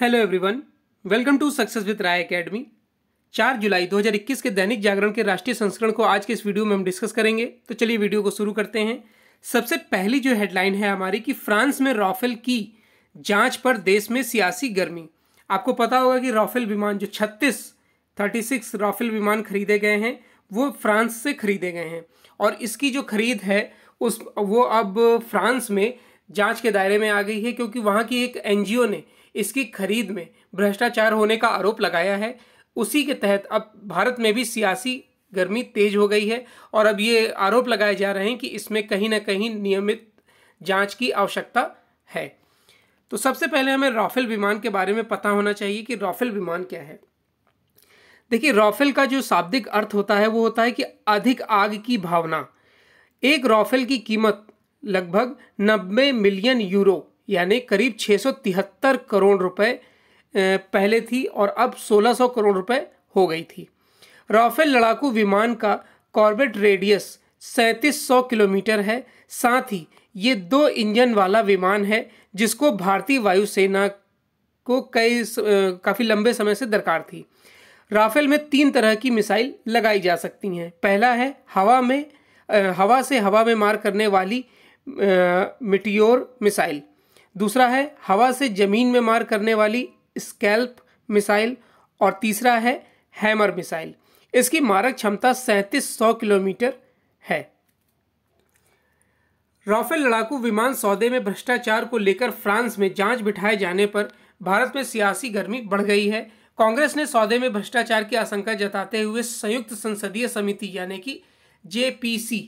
hello everyone welcome to success with Rai academy 4 जुलाई 2021 के दैनिक जागरण के राष्ट्रीय संस्करण को आज के इस वीडियो में हम डिस्कस करेंगे तो चलिए वीडियो को शुरू करते हैं सबसे पहली जो हेडलाइन है हमारी कि फ्रांस में राफेल की जांच पर देश में सियासी गर्मी आपको पता होगा कि राफेल विमान जो छत्तीस थर्टी सिक्स राफेल विमान खरीदे गए हैं वो फ्रांस से खरीदे गए हैं और इसकी जो खरीद है उस वो अब फ्रांस में जाँच के दायरे में आ गई है क्योंकि वहाँ की एक एन ने इसकी खरीद में भ्रष्टाचार होने का आरोप लगाया है उसी के तहत अब भारत में भी सियासी गर्मी तेज हो गई है और अब ये आरोप लगाए जा रहे हैं कि इसमें कहीं ना कहीं नियमित जांच की आवश्यकता है तो सबसे पहले हमें राफेल विमान के बारे में पता होना चाहिए कि राफेल विमान क्या है देखिए राफेल का जो शाब्दिक अर्थ होता है वो होता है कि अधिक आग की भावना एक राफेल की कीमत लगभग नब्बे मिलियन यूरो यानी करीब छः करोड़ रुपए पहले थी और अब 1600 करोड़ रुपए हो गई थी राफेल लड़ाकू विमान का कॉर्बेट रेडियस 3700 किलोमीटर है साथ ही ये दो इंजन वाला विमान है जिसको भारतीय वायुसेना को कई काफ़ी लंबे समय से दरकार थी राफेल में तीन तरह की मिसाइल लगाई जा सकती हैं पहला है हवा में हवा से हवा में मार करने वाली मिटियोर मिसाइल दूसरा है हवा से ज़मीन में मार करने वाली स्कैल्प मिसाइल और तीसरा है हैमर मिसाइल इसकी मारक क्षमता सैंतीस सौ किलोमीटर है राफेल लड़ाकू विमान सौदे में भ्रष्टाचार को लेकर फ्रांस में जांच बिठाए जाने पर भारत में सियासी गर्मी बढ़ गई है कांग्रेस ने सौदे में भ्रष्टाचार की आशंका जताते हुए संयुक्त संसदीय समिति यानी कि जेपीसी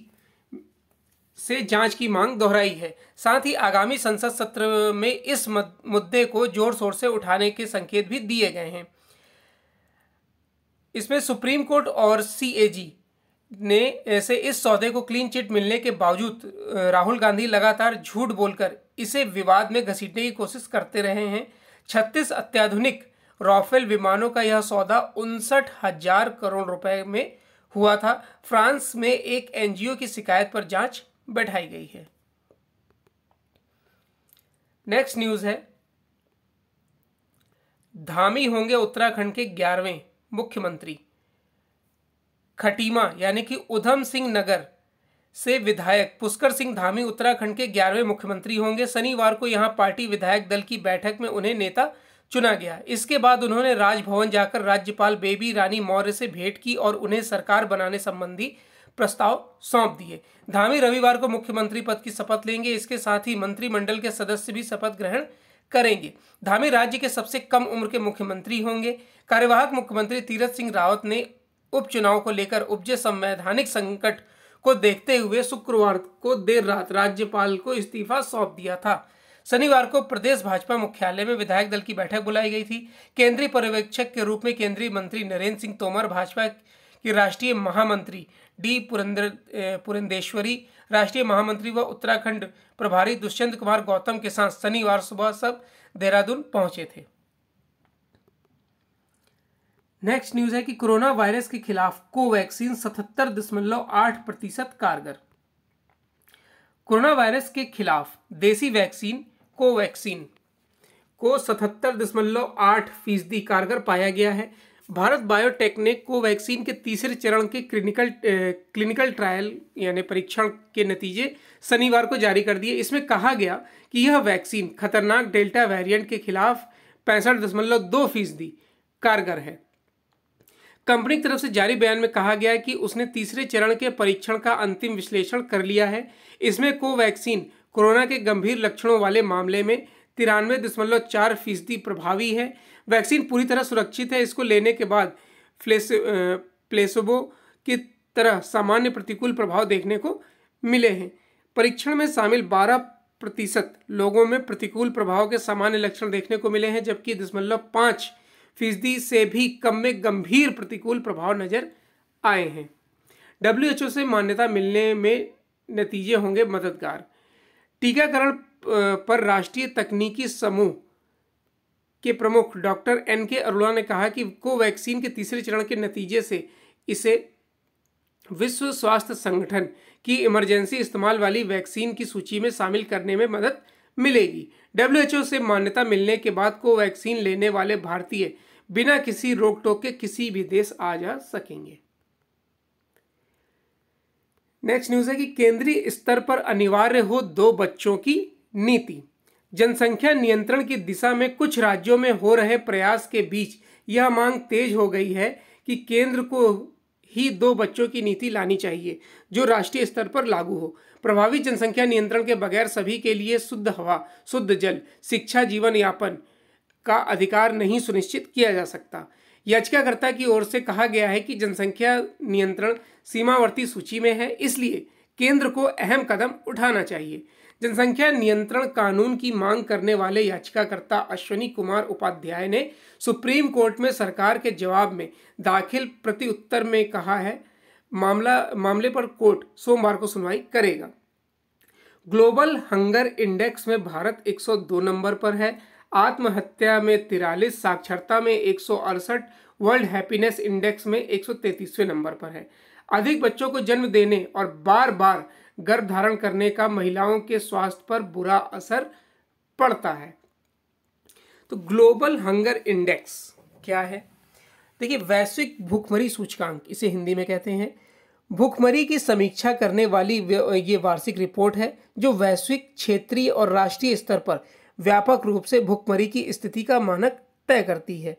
से जांच की मांग दोहराई है साथ ही आगामी संसद सत्र में इस मुद्दे को जोर शोर से उठाने के संकेत भी दिए गए हैं इसमें सुप्रीम कोर्ट और सीएजी ने ऐसे इस सौदे को क्लीन चिट मिलने के बावजूद राहुल गांधी लगातार झूठ बोलकर इसे विवाद में घसीटने की कोशिश करते रहे हैं छत्तीस अत्याधुनिक राफेल विमानों का यह सौदा उनसठ हजार करोड़ रुपए में हुआ था फ्रांस में एक एनजीओ की शिकायत पर जांच बैठाई गई है नेक्स्ट न्यूज है धामी होंगे उत्तराखंड के ग्यारहवें मुख्यमंत्री खटीमा यानी कि उधम सिंह नगर से विधायक पुष्कर सिंह धामी उत्तराखंड के ग्यारहवें मुख्यमंत्री होंगे शनिवार को यहां पार्टी विधायक दल की बैठक में उन्हें नेता चुना गया इसके बाद उन्होंने राजभवन जाकर राज्यपाल बेबी रानी मौर्य से भेंट की और उन्हें सरकार बनाने संबंधी प्रस्ताव सौंप दिए धामी रविवार को मुख्यमंत्री पद की शपथ लेंगे इसके साथ ही मंत्रिमंडल के सदस्य भी शपथ ग्रहण करेंगे धामी राज्य के सबसे कम उम्र के मुख्यमंत्री होंगे कार्यवाहक मुख्यमंत्री तीरथ सिंह रावत ने उपचुनाव को लेकर उपजे संवैधानिक संकट को देखते हुए शुक्रवार को देर रात राज्यपाल को इस्तीफा सौंप दिया था शनिवार को प्रदेश भाजपा मुख्यालय में विधायक दल की बैठक बुलाई गई थी केंद्रीय पर्यवेक्षक के रूप में केंद्रीय मंत्री नरेंद्र सिंह तोमर भाजपा कि राष्ट्रीय महामंत्री डी पुरंदर पुरंदेश्वरी राष्ट्रीय महामंत्री व उत्तराखंड प्रभारी दुष्यंत कुमार गौतम के साथ शनिवार सुबह सब देहरादून पहुंचे थे नेक्स्ट न्यूज है कि कोरोना वायरस के खिलाफ कोवैक्सीन सतहत्तर दशमलव आठ प्रतिशत कारगर कोरोना वायरस के खिलाफ देसी वैक्सीन कोवैक्सीन को सतहत्तर दशमलव आठ फीसदी कारगर पाया गया है भारत बायोटेक ने कोवैक्सीन के तीसरे चरण के क्लिनिकल क्लिनिकल ट्रायल यानी परीक्षण के नतीजे शनिवार को जारी कर दिए इसमें कहा गया कि यह वैक्सीन खतरनाक डेल्टा वेरिएंट के खिलाफ पैंसठ दशमलव दो फीसदी कारगर है कंपनी की तरफ से जारी बयान में कहा गया है कि उसने तीसरे चरण के परीक्षण का अंतिम विश्लेषण कर लिया है इसमें कोवैक्सीन कोरोना के गंभीर लक्षणों वाले मामले में तिरानवे दशमलव चार फीसदी प्रभावी है वैक्सीन पूरी तरह सुरक्षित है इसको लेने के बाद फ्लेस प्लेसोबो की तरह सामान्य प्रतिकूल प्रभाव देखने को मिले हैं परीक्षण में शामिल बारह प्रतिशत लोगों में प्रतिकूल प्रभाव के सामान्य लक्षण देखने को मिले हैं जबकि दशमलव पाँच फीसदी से भी कम में गंभीर प्रतिकूल प्रभाव नज़र आए हैं डब्ल्यू से मान्यता मिलने में नतीजे होंगे मददगार टीकाकरण पर राष्ट्रीय तकनीकी समूह के प्रमुख डॉक्टर एन के अरोड़ा ने कहा कि कोवैक्सीन के तीसरे चरण के नतीजे से इसे विश्व स्वास्थ्य संगठन की इमरजेंसी इस्तेमाल वाली वैक्सीन की सूची में शामिल करने में मदद मिलेगी डब्ल्यूएचओ से मान्यता मिलने के बाद कोवैक्सीन लेने वाले भारतीय बिना किसी रोक टोक के किसी भी देश आ जा सकेंगे नेक्स्ट न्यूज है कि केंद्रीय स्तर पर अनिवार्य हो दो बच्चों की नीति जनसंख्या नियंत्रण की दिशा में कुछ राज्यों में हो रहे प्रयास के बीच यह मांग तेज हो गई है कि केंद्र को ही दो बच्चों की नीति लानी चाहिए जो राष्ट्रीय स्तर पर लागू हो प्रभावी जनसंख्या नियंत्रण के बगैर सभी के लिए शुद्ध हवा शुद्ध जल शिक्षा जीवन यापन का अधिकार नहीं सुनिश्चित किया जा सकता याचिकाकर्ता की ओर से कहा गया है कि जनसंख्या नियंत्रण सीमावर्ती सूची में है इसलिए केंद्र को अहम कदम उठाना चाहिए जनसंख्या नियंत्रण कानून की मांग करने वाले याचिकाकर्ता अश्वनी कुमार उपाध्याय ने सुप्रीम कोर्ट में सरकार के जवाब में दाखिल प्रतिउत्तर में कहा है मामला मामले पर कोर्ट सोमवार को सुनवाई करेगा ग्लोबल हंगर इंडेक्स में भारत 102 नंबर पर है आत्महत्या में तिरालीस साक्षरता में एक वर्ल्ड हैप्पीनेस इंडेक्स में एक नंबर पर है अधिक बच्चों को जन्म देने और बार बार गर्भ धारण करने का महिलाओं के स्वास्थ्य पर बुरा असर पड़ता है तो ग्लोबल हंगर इंडेक्स क्या है देखिए वैश्विक भूखमरी सूचकांक इसे हिंदी में कहते हैं भूखमरी की समीक्षा करने वाली ये वार्षिक रिपोर्ट है जो वैश्विक क्षेत्रीय और राष्ट्रीय स्तर पर व्यापक रूप से भूखमरी की स्थिति का मानक तय करती है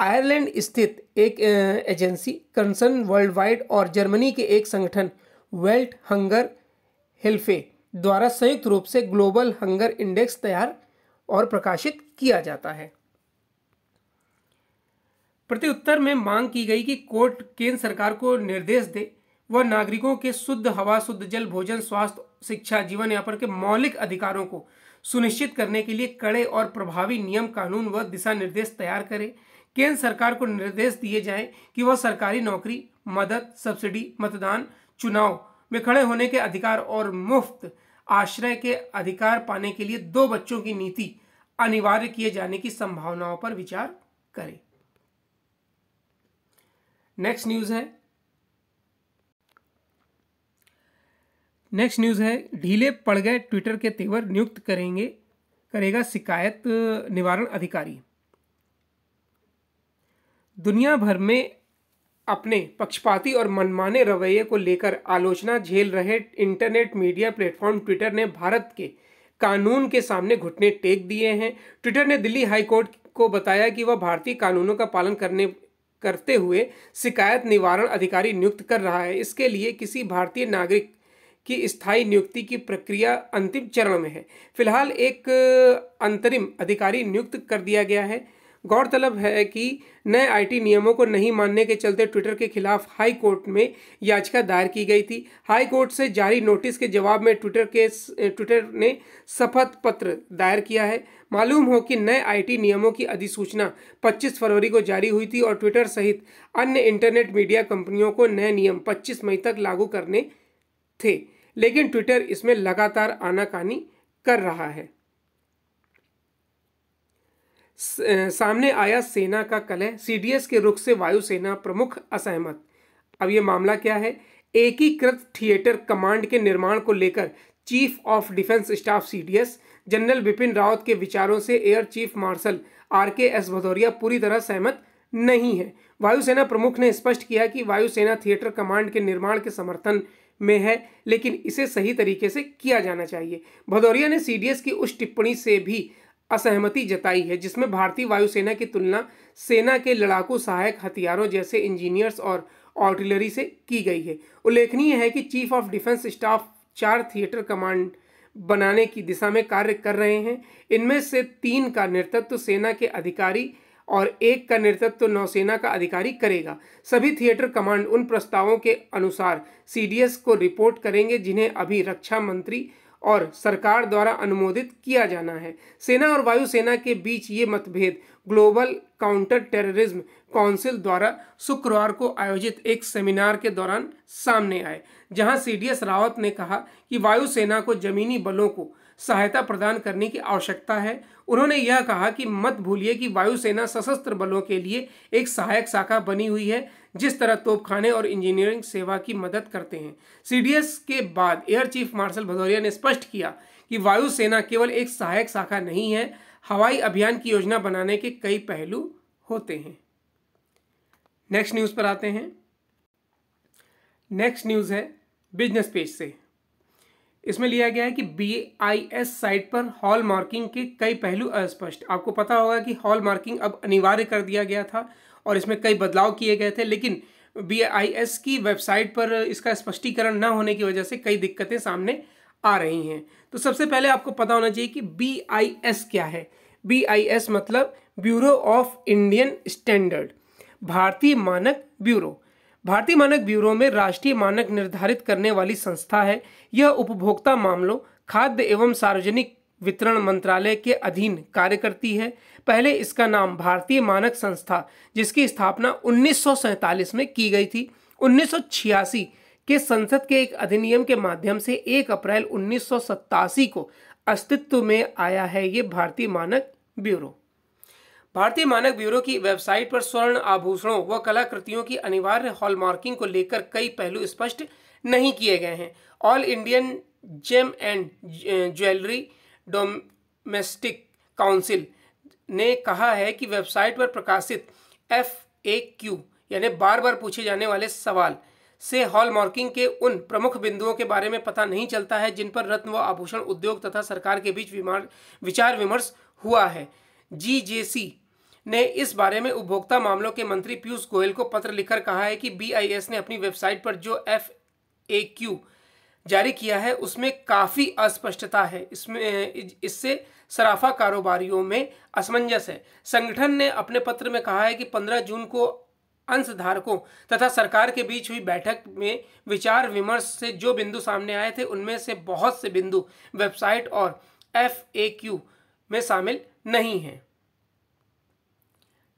आयरलैंड स्थित एक एजेंसी कंसर्न वर्ल्ड वाइड और जर्मनी के एक संगठन वेल्ट हंगर हेल्फे द्वारा संयुक्त रूप से ग्लोबल हंगर इंडेक्स तैयार और प्रकाशित किया जाता है प्रत्युत्तर में मांग की गई कि कोर्ट केंद्र सरकार को निर्देश दे वह नागरिकों के शुद्ध हवा शुद्ध जल भोजन स्वास्थ्य शिक्षा जीवन यापन के मौलिक अधिकारों को सुनिश्चित करने के लिए कड़े और प्रभावी नियम कानून व दिशा निर्देश तैयार करे केंद्र सरकार को निर्देश दिए जाएं कि वह सरकारी नौकरी मदद सब्सिडी मतदान चुनाव में खड़े होने के अधिकार और मुफ्त आश्रय के अधिकार पाने के लिए दो बच्चों की नीति अनिवार्य किए जाने की संभावनाओं पर विचार करें नेक्स्ट न्यूज है नेक्स्ट न्यूज है ढीले पड़ गए ट्विटर के तेवर नियुक्त करेंगे करेगा शिकायत निवारण अधिकारी दुनिया भर में अपने पक्षपाती और मनमाने रवैये को लेकर आलोचना झेल रहे इंटरनेट मीडिया प्लेटफॉर्म ट्विटर ने भारत के कानून के सामने घुटने टेक दिए हैं ट्विटर ने दिल्ली हाईकोर्ट को बताया कि वह भारतीय कानूनों का पालन करने करते हुए शिकायत निवारण अधिकारी नियुक्त कर रहा है इसके लिए किसी भारतीय नागरिक की स्थायी नियुक्ति की प्रक्रिया अंतिम चरण में है फिलहाल एक अंतरिम अधिकारी नियुक्त कर दिया गया है गौरतलब है कि नए आईटी नियमों को नहीं मानने के चलते ट्विटर के खिलाफ हाई कोर्ट में याचिका दायर की गई थी हाई कोर्ट से जारी नोटिस के जवाब में ट्विटर के ट्विटर ने शपथ पत्र दायर किया है मालूम हो कि नए आईटी नियमों की अधिसूचना 25 फरवरी को जारी हुई थी और ट्विटर सहित अन्य इंटरनेट मीडिया कंपनियों को नए नियम पच्चीस मई तक लागू करने थे लेकिन ट्विटर इसमें लगातार आनाकानी कर रहा है सामने आया सेना का कलह सीडीएस के रुख से वायुसेना प्रमुख असहमत अब ये मामला क्या है एकीकृत थिएटर कमांड के निर्माण को लेकर chief of defence staff CDS general Bipin Rawat के विचारों से air chief marshal R K S Bhadauria पूरी तरह सहमत नहीं है वायुसेना प्रमुख ने स्पष्ट किया कि वायुसेना थिएटर कमांड के निर्माण के समर्थन में है लेकिन इसे सही तरीके से किया जाना चाहिए भदौरिया ने सीडीएस की उस टिप्पणी से भी असहमति जताई है जिसमें भारतीय वायुसेना की तुलना सेना के लड़ाकू सहायक हथियारों जैसे इंजीनियर्स और आर्टिलरी से की गई है उल्लेखनीय है कि चीफ ऑफ डिफेंस स्टाफ चार थिएटर कमांड बनाने की दिशा में कार्य कर रहे हैं इनमें से तीन का नेतृत्व सेना के अधिकारी और एक का नेतृत्व नौसेना का अधिकारी करेगा सभी थिएटर कमांड उन प्रस्तावों के अनुसार सीडीएस को रिपोर्ट करेंगे जिन्हें अभी रक्षा मंत्री और सरकार द्वारा अनुमोदित किया जाना है सेना और वायुसेना के बीच ये मतभेद ग्लोबल काउंटर टेररिज्म काउंसिल द्वारा शुक्रवार को आयोजित एक सेमिनार के दौरान सामने आए जहां सीडीएस रावत ने कहा कि वायुसेना को जमीनी बलों को सहायता प्रदान करने की आवश्यकता है उन्होंने यह कहा कि मत भूलिए कि वायुसेना सशस्त्र बलों के लिए एक सहायक शाखा बनी हुई है जिस तरह तोपखाने और इंजीनियरिंग सेवा की मदद करते हैं सीडीएस के बाद एयर चीफ मार्शल भदौरिया ने स्पष्ट किया कि वायुसेना केवल एक सहायक शाखा नहीं है हवाई अभियान की योजना बनाने के कई पहलू होते हैं नेक्स्ट न्यूज़ पर आते हैं नेक्स्ट न्यूज़ है बिजनेस पेज से इसमें लिया गया है कि बी आई एस साइट पर हॉल मार्किंग के कई पहलू अस्पष्ट आपको पता होगा कि हॉल मार्किंग अब अनिवार्य कर दिया गया था और इसमें कई बदलाव किए गए थे लेकिन बी की वेबसाइट पर इसका स्पष्टीकरण न होने की वजह से कई दिक्कतें सामने आ रही हैं तो सबसे पहले आपको पता होना चाहिए कि बी क्या है बी मतलब ब्यूरो ऑफ इंडियन स्टैंडर्ड भारतीय मानक ब्यूरो भारतीय मानक ब्यूरो में राष्ट्रीय मानक निर्धारित करने वाली संस्था है यह उपभोक्ता मामलों खाद्य एवं सार्वजनिक वितरण मंत्रालय के अधीन कार्य करती है पहले इसका नाम भारतीय मानक संस्था जिसकी स्थापना उन्नीस में की गई थी उन्नीस के संसद के एक अधिनियम के माध्यम से 1 अप्रैल उन्नीस को अस्तित्व में आया है ये भारतीय मानक ब्यूरो भारतीय मानक ब्यूरो की वेबसाइट पर स्वर्ण आभूषणों व कलाकृतियों की अनिवार्य हॉलमार्किंग को लेकर कई पहलू स्पष्ट नहीं किए गए हैं all Indian gem and jewellery domestic council ने कहा है कि वेबसाइट पर प्रकाशित एफ ए क्यू यानी बार बार पूछे जाने वाले सवाल से हॉलमार्किंग के उन प्रमुख बिंदुओं के बारे में पता नहीं चलता है जिन पर रत्न व आभूषण उद्योग तथा सरकार के बीच विचार विमर्श हुआ है जी ने इस बारे में उपभोक्ता मामलों के मंत्री पीयूष गोयल को पत्र लिखकर कहा है कि बी ने अपनी वेबसाइट पर जो एफ ए क्यू जारी किया है उसमें काफ़ी अस्पष्टता है इसमें इससे सराफा कारोबारियों में असमंजस है संगठन ने अपने पत्र में कहा है कि 15 जून को अंशधारकों तथा सरकार के बीच हुई बैठक में विचार विमर्श से जो बिंदु सामने आए थे उनमें से बहुत से बिंदु वेबसाइट और एफ ए क्यू में शामिल नहीं हैं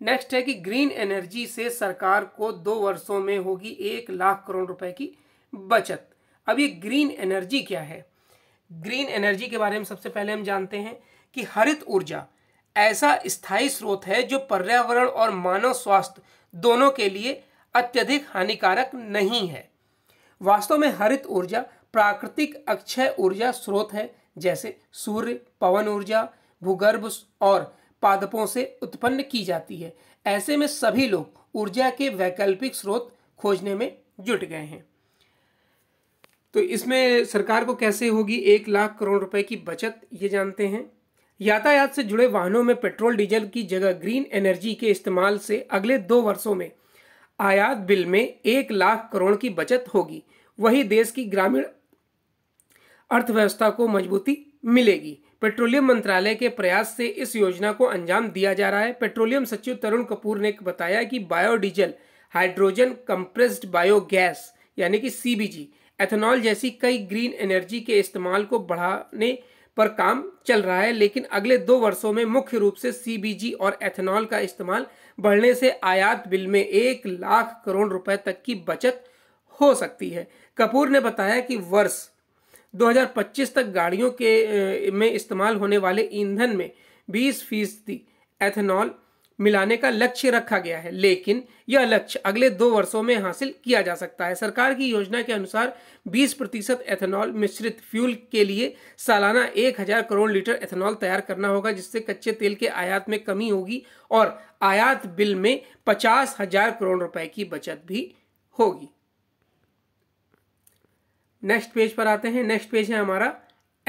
नेक्स्ट है कि ग्रीन एनर्जी से सरकार को दो वर्षों में होगी एक लाख करोड़ रुपए की बचत अब ये ग्रीन एनर्जी क्या है ग्रीन एनर्जी के बारे में सबसे पहले हम जानते हैं कि हरित ऊर्जा ऐसा स्थायी स्रोत है जो पर्यावरण और मानव स्वास्थ्य दोनों के लिए अत्यधिक हानिकारक नहीं है वास्तव में हरित ऊर्जा प्राकृतिक अक्षय ऊर्जा स्रोत है जैसे सूर्य पवन ऊर्जा भूगर्भ और पादपों से उत्पन्न की जाती है ऐसे में सभी लोग ऊर्जा के वैकल्पिक स्रोत खोजने में जुट गए हैं तो इसमें सरकार को कैसे होगी एक लाख करोड़ रुपए की बचत ये जानते हैं यातायात से जुड़े वाहनों में पेट्रोल डीजल की जगह ग्रीन एनर्जी के इस्तेमाल से अगले दो वर्षों में आयात बिल में एक लाख करोड़ की बचत होगी वही देश की ग्रामीण अर्थव्यवस्था को मजबूती मिलेगी पेट्रोलियम मंत्रालय के प्रयास से इस योजना को अंजाम दिया जा रहा है पेट्रोलियम सचिव तरुण कपूर ने बताया कि बायोडीजल हाइड्रोजन कंप्रेस्ड बायोगैस यानी कि सीबीजी एथेनॉल जैसी कई ग्रीन एनर्जी के इस्तेमाल को बढ़ाने पर काम चल रहा है लेकिन अगले दो वर्षों में मुख्य रूप से सीबीजी और एथेनॉल का इस्तेमाल बढ़ने से आयात बिल में एक लाख करोड़ रुपए तक की बचत हो सकती है कपूर ने बताया कि वर्ष 2025 तक गाड़ियों के में इस्तेमाल होने वाले ईंधन में 20 फीसदी एथेनॉल मिलाने का लक्ष्य रखा गया है लेकिन यह लक्ष्य अगले दो वर्षों में हासिल किया जा सकता है सरकार की योजना के अनुसार 20 प्रतिशत एथेनॉल मिश्रित फ्यूल के लिए सालाना 1000 करोड़ लीटर एथेनॉल तैयार करना होगा जिससे कच्चे तेल के आयात में कमी होगी और आयात बिल में पचास हजार करोड़ रुपए की बचत भी होगी नेक्स्ट पेज पर आते हैं नेक्स्ट पेज है हमारा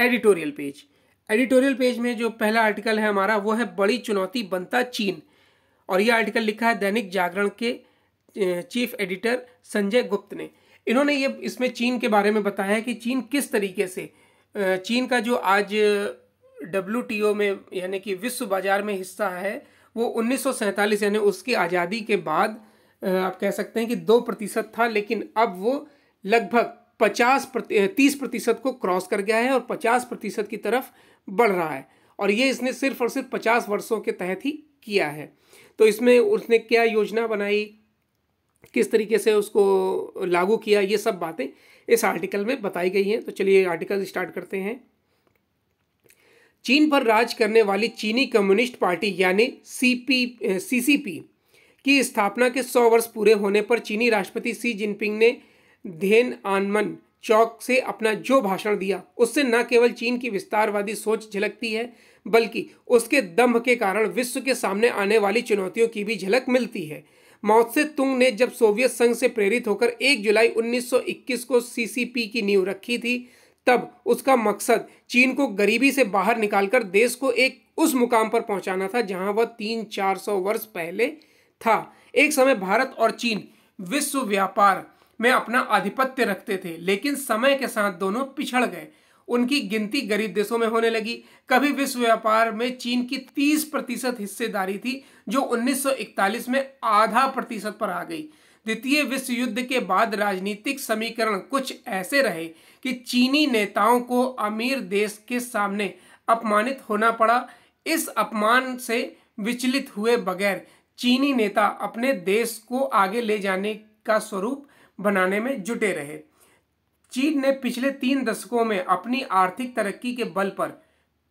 एडिटोरियल पेज एडिटोरियल पेज में जो पहला आर्टिकल है हमारा वो है बड़ी चुनौती बनता चीन और यह आर्टिकल लिखा है दैनिक जागरण के चीफ एडिटर संजय गुप्त ने इन्होंने ये इसमें चीन के बारे में बताया है कि चीन किस तरीके से चीन का जो आज डब्ल्यू में यानी कि विश्व बाजार में हिस्सा है वो उन्नीस यानी उसकी आज़ादी के बाद आप कह सकते हैं कि दो प्रतिशत था लेकिन अब वो लगभग पचास प्रति तीस प्रतिशत को क्रॉस कर गया है और पचास प्रतिशत की तरफ बढ़ रहा है और ये इसने सिर्फ और सिर्फ पचास वर्षों के तहत ही किया है तो इसमें उसने क्या योजना बनाई किस तरीके से उसको लागू किया ये सब बातें इस आर्टिकल में बताई गई हैं तो चलिए आर्टिकल स्टार्ट करते हैं चीन पर राज करने वाली चीनी कम्युनिस्ट पार्टी यानी सीपी सीसीपी की स्थापना के सौ वर्ष पूरे होने पर चीनी राष्ट्रपति सी जिनपिंग ने धेन आनमन चौक से अपना जो भाषण दिया उससे न केवल चीन की विस्तारवादी सोच झलकती है बल्कि उसके दम्भ के कारण विश्व के सामने आने वाली चुनौतियों की भी झलक मिलती है मौत्से तुंग ने जब सोवियत संघ से प्रेरित होकर 1 जुलाई 1921 को सीसीपी की नींव रखी थी तब उसका मकसद चीन को गरीबी से बाहर निकालकर देश को एक उस मुकाम पर पहुंचाना था जहां वह तीन चार सौ वर्ष पहले था एक समय भारत और चीन विश्व व्यापार में अपना आधिपत्य रखते थे लेकिन समय के साथ दोनों पिछड़ गए उनकी गिनती गरीब देशों में होने लगी कभी विश्व व्यापार में चीन की 30 प्रतिशत हिस्सेदारी थी जो 1941 में आधा प्रतिशत पर आ गई द्वितीय विश्व युद्ध के बाद राजनीतिक समीकरण कुछ ऐसे रहे कि चीनी नेताओं को अमीर देश के सामने अपमानित होना पड़ा इस अपमान से विचलित हुए बगैर चीनी नेता अपने देश को आगे ले जाने का स्वरूप बनाने में जुटे रहे चीन ने पिछले तीन दशकों में अपनी आर्थिक तरक्की के बल पर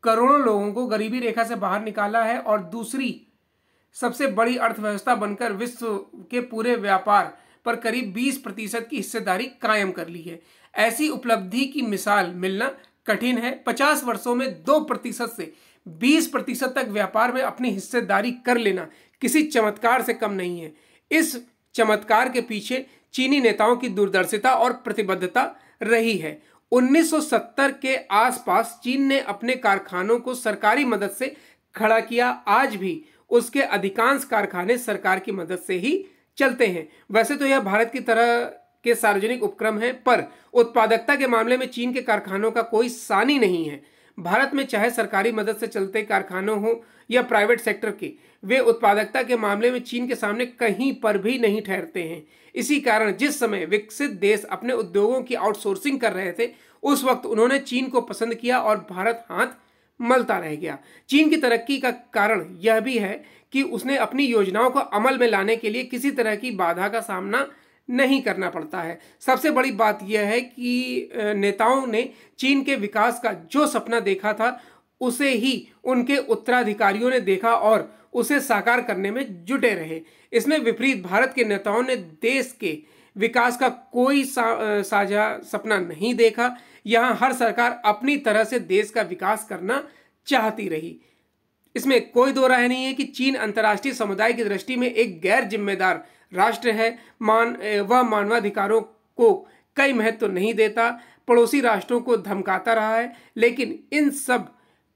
करोड़ों लोगों को गरीबी रेखा से बाहर निकाला है और दूसरी सबसे बड़ी अर्थव्यवस्था बनकर विश्व के पूरे व्यापार पर करीब 20 प्रतिशत की हिस्सेदारी कायम कर ली है ऐसी उपलब्धि की मिसाल मिलना कठिन है 50 वर्षों में 2 प्रतिशत से 20 प्रतिशत तक व्यापार में अपनी हिस्सेदारी कर लेना किसी चमत्कार से कम नहीं है इस चमत्कार के पीछे चीनी नेताओं की दूरदर्शिता और प्रतिबद्धता रही है 1970 के आसपास चीन ने अपने कारखानों को सरकारी मदद से खड़ा किया आज भी उसके अधिकांश कारखाने सरकार की मदद से ही चलते हैं वैसे तो यह भारत की तरह के सार्वजनिक उपक्रम हैं पर उत्पादकता के मामले में चीन के कारखानों का कोई सानी नहीं है भारत में चाहे सरकारी मदद से चलते कारखानों हों या प्राइवेट सेक्टर के वे उत्पादकता के मामले में चीन के सामने कहीं पर भी नहीं ठहरते हैं इसी कारण जिस समय विकसित देश अपने उद्योगों की आउटसोर्सिंग कर रहे थे उस वक्त उन्होंने चीन को पसंद किया और भारत हाथ मलता रह गया चीन की तरक्की का कारण यह भी है कि उसने अपनी योजनाओं को अमल में लाने के लिए किसी तरह की बाधा का सामना नहीं करना पड़ता है सबसे बड़ी बात यह है कि नेताओं ने चीन के विकास का जो सपना देखा था उसे ही उनके उत्तराधिकारियों ने देखा और उसे साकार करने में जुटे रहे इसमें विपरीत भारत के नेताओं ने देश के विकास का कोई साझा सपना नहीं देखा यहाँ हर सरकार अपनी तरह से देश का विकास करना चाहती रही इसमें कोई दो राय नहीं है कि चीन अंतर्राष्ट्रीय समुदाय की दृष्टि में एक गैर जिम्मेदार राष्ट्र है मान वह मानवाधिकारों को कई महत्व तो नहीं देता पड़ोसी राष्ट्रों को धमकाता रहा है लेकिन इन सब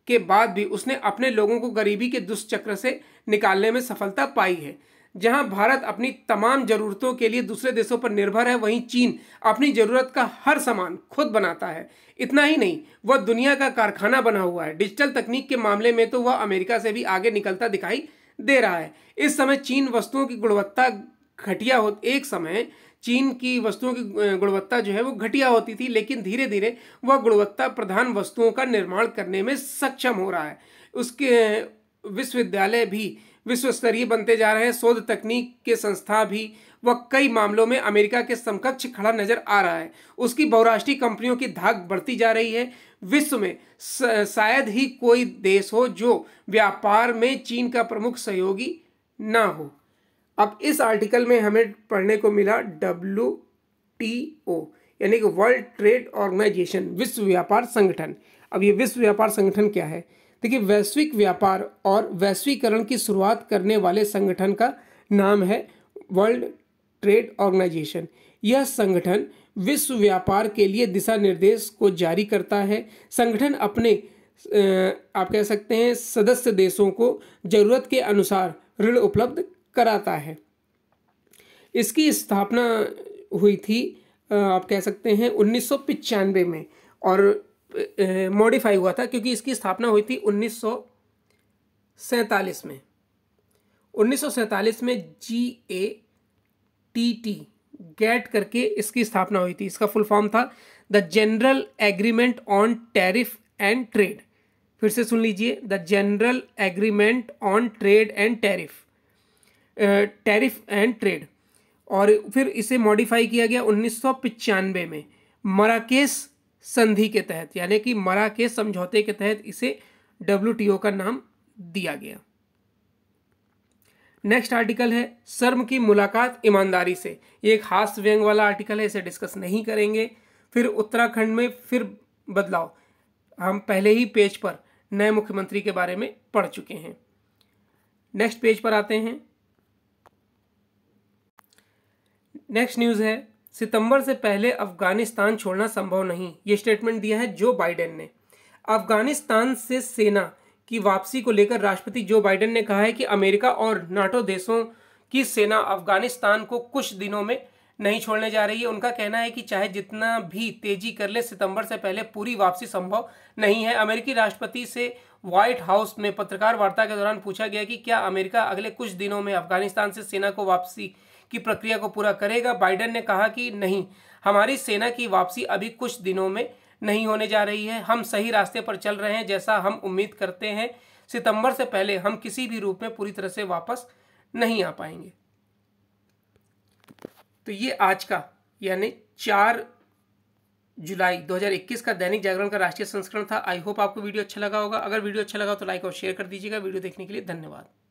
के बाद भी उसने अपने लोगों को गरीबी के दुष्चक्र से निकालने में सफलता पाई है जहां भारत अपनी तमाम ज़रूरतों के लिए दूसरे देशों पर निर्भर है वहीं चीन अपनी ज़रूरत का हर सामान खुद बनाता है इतना ही नहीं वह दुनिया का कारखाना बना हुआ है डिजिटल तकनीक के मामले में तो वह अमेरिका से भी आगे निकलता दिखाई दे रहा है इस समय चीन वस्तुओं की गुणवत्ता घटिया हो एक समय चीन की वस्तुओं की गुणवत्ता जो है वो घटिया होती थी लेकिन धीरे धीरे वह गुणवत्ता प्रधान वस्तुओं का निर्माण करने में सक्षम हो रहा है उसके विश्वविद्यालय भी विश्व स्तरीय बनते जा रहे हैं शोध तकनीक के संस्था भी वह कई मामलों में अमेरिका के समकक्ष खड़ा नजर आ रहा है उसकी बहुराष्ट्रीय कंपनियों की धाक बढ़ती जा रही है विश्व में शायद ही कोई देश हो जो व्यापार में चीन का प्रमुख सहयोगी ना हो अब इस आर्टिकल में हमें पढ़ने को मिला डब्ल्यू टी ओ यानी कि वर्ल्ड ट्रेड ऑर्गेनाइजेशन विश्व व्यापार संगठन अब ये विश्व व्यापार संगठन क्या है देखिए वैश्विक व्यापार और वैश्वीकरण की शुरुआत करने वाले संगठन का नाम है वर्ल्ड ट्रेड ऑर्गेनाइजेशन यह संगठन विश्व व्यापार के लिए दिशा निर्देश को जारी करता है संगठन अपने आप कह सकते हैं सदस्य देशों को जरूरत के अनुसार ऋण उपलब्ध कराता है इसकी स्थापना हुई थी आप कह सकते हैं उन्नीस में और मॉडिफाई हुआ था क्योंकि इसकी स्थापना हुई थी उन्नीस में उन्नीस में G A T T GATT करके इसकी स्थापना हुई थी इसका फुल फॉर्म था the general agreement on tariff and trade फिर से सुन लीजिए the general agreement on trade and tariff tariff and trade और फिर इसे मॉडिफाई किया गया उन्नीस में मराकेश संधि के तहत यानी कि मराकेश समझौते के तहत इसे डब्ल्यू का नाम दिया गया नेक्स्ट आर्टिकल है शर्म की मुलाकात ईमानदारी से ये एक हास व्यंग वाला आर्टिकल है इसे डिस्कस नहीं करेंगे फिर उत्तराखंड में फिर बदलाव हम पहले ही पेज पर नए मुख्यमंत्री के बारे में पढ़ चुके हैं नेक्स्ट पेज पर आते हैं नेक्स्ट न्यूज़ है सितंबर से पहले अफगानिस्तान छोड़ना संभव नहीं ये स्टेटमेंट दिया है जो बाइडेन ने अफगानिस्तान से सेना की वापसी को लेकर राष्ट्रपति जो बाइडेन ने कहा है कि अमेरिका और नाटो देशों की सेना अफगानिस्तान को कुछ दिनों में नहीं छोड़ने जा रही है उनका कहना है कि चाहे जितना भी तेजी कर ले सितंबर से पहले पूरी वापसी संभव नहीं है अमेरिकी राष्ट्रपति से व्हाइट हाउस में पत्रकार वार्ता के दौरान पूछा गया कि क्या अमेरिका अगले कुछ दिनों में अफगानिस्तान से सेना को वापसी की प्रक्रिया को पूरा करेगा बाइडन ने कहा कि नहीं हमारी सेना की वापसी अभी कुछ दिनों में नहीं होने जा रही है हम सही रास्ते पर चल रहे हैं जैसा हम उम्मीद करते हैं सितंबर से पहले हम किसी भी रूप में पूरी तरह से वापस नहीं आ पाएंगे तो ये आज का यानी चार जुलाई 2021 का दैनिक जागरण का राष्ट्रीय संस्करण था आई होप आपको वीडियो अच्छा लगा होगा अगर वीडियो अच्छा लगा तो लाइक और शेयर कर दीजिएगा वीडियो देखने के लिए धन्यवाद